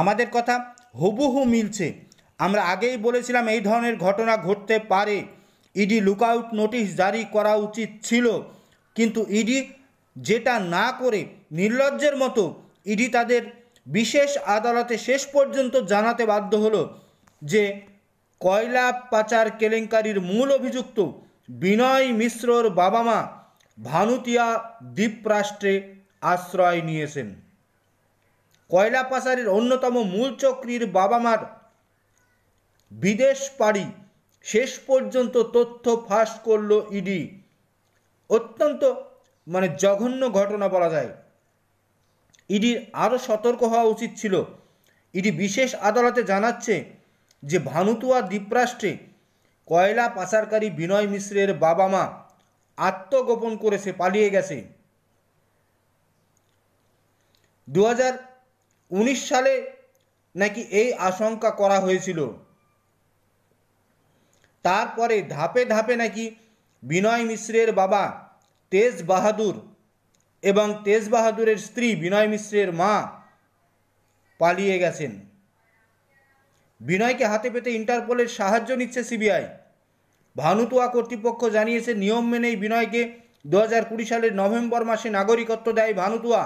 আমাদের কথা হুবহু মিলছে আমরা আগেই বলেছিলাম এই ধরনের ঘটনা ঘটতে পারে ইডি লুক আউট নোটিশ জারি করা উচিত ছিল কিন্তু ইডি যেটা না করে নির্লজ্জের মতো ইডি তাদের বিশেষ আদালতে শেষ পর্যন্ত জানাতে বাধ্য হলো যে কয়লা পাচার কেলেঙ্কারির মূল অভিযুক্ত বিনয় মিশ্রর বাবা মা ভানুতিয়া দ্বীপরাষ্ট্রে আশ্রয় নিয়েছেন কয়লা পাচারের অন্যতম মূল চক্রীর বাবা মার বিদেশ পাড়ি শেষ পর্যন্ত তথ্য ফাঁস করল ইডি অত্যন্ত মানে জঘন্য ঘটনা বলা যায় ইডির আরও সতর্ক হওয়া উচিত ছিল ইডি বিশেষ আদালতে জানাচ্ছে যে ভানুতুয়া দ্বীপরাষ্ট্রে কয়লা পাচারকারী বিনয় মিশ্রের বাবা মা আত্মগোপন করেছে পালিয়ে গেছে দু উনিশ সালে নাকি এই আশঙ্কা করা হয়েছিল তারপরে ধাপে ধাপে নাকি বিনয় মিশ্রের বাবা তেজ বাহাদুর এবং তেজ বাহাদুরের স্ত্রী বিনয় মিশ্রের মা পালিয়ে গেছেন বিনয়কে হাতে পেতে ইন্টারপোলের সাহায্য নিচ্ছে সিবিআই ভানুতুয়া কর্তৃপক্ষ জানিয়েছে নিয়ম মেনেই বিনয়কে দু সালের নভেম্বর মাসে নাগরিকত্ব দেয় ভানুতুয়া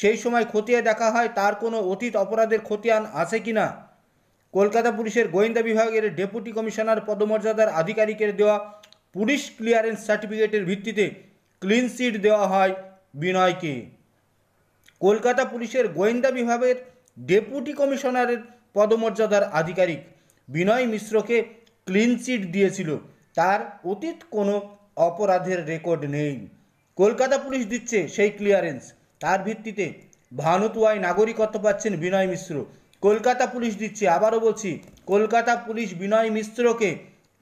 সেই সময় খতিয়ে দেখা হয় তার কোনো অতীত অপরাধের খতিয়ান আছে কি না কলকাতা পুলিশের গোয়েন্দা বিভাগের ডেপুটি কমিশনার পদমর্যাদার আধিকারিকের দেওয়া পুলিশ ক্লিয়ারেন্স সার্টিফিকেটের ভিত্তিতে ক্লিন চিট দেওয়া হয় বিনয়কে কলকাতা পুলিশের গোয়েন্দা বিভাগের ডেপুটি কমিশনারের পদমর্যাদার আধিকারিক বিনয় মিশ্রকে ক্লিন চিট দিয়েছিল তার অতীত কোনো অপরাধের রেকর্ড নেই কলকাতা পুলিশ দিচ্ছে সেই ক্লিয়ারেন্স তার ভিত্তিতে ভানুতুয়ায় নাগরিকত্ব পাচ্ছেন বিনয় মিশ্র কলকাতা পুলিশ দিচ্ছে আবারও বলছি কলকাতা পুলিশ বিনয় মিশ্রকে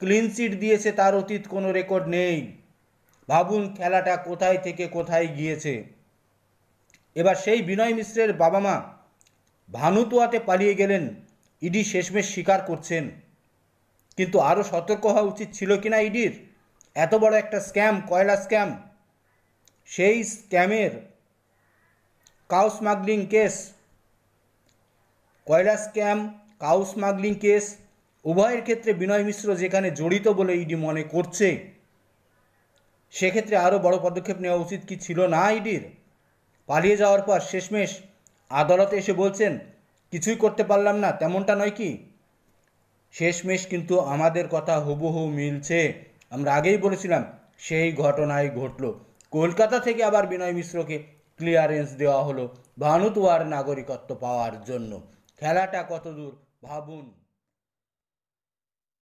ক্লিন চিট দিয়েছে তার অতীত কোনো রেকর্ড নেই ভাবুন খেলাটা কোথায় থেকে কোথায় গিয়েছে এবার সেই বিনয় মিশ্রের বাবা মা ভানুতুয়াতে পালিয়ে গেলেন ইডি শেষমেশ স্বীকার করছেন কিন্তু আরও সতর্ক হওয়া উচিত ছিল কিনা ইডির এত বড় একটা স্ক্যাম কয়লা স্ক্যাম সেই স্ক্যামের কাউ স্মাগলিং কেস কয়লা স্ক্যাম কাউ স্মাগলিং কেস উভয়ের ক্ষেত্রে বিনয় মিশ্র যেখানে জড়িত বলে ইডি মনে করছে সেক্ষেত্রে আরও বড় পদক্ষেপ নেওয়া উচিত কি ছিল না ইডির পালিয়ে যাওয়ার পর শেষমেশ আদালতে এসে বলছেন কিছুই করতে পারলাম না তেমনটা নয় কি শেষমেশ কিন্তু আমাদের কথা হুবহু মিলছে আমরা আগেই বলেছিলাম সেই ঘটনায় ঘটল কলকাতা থেকে আবার বিনয় মিশ্রকে ক্লিয়ারেন্স দেওয়া হলো ভানুতুয়ার নাগরিকত্ব পাওয়ার জন্য খেলাটা কতদূর ভাবুন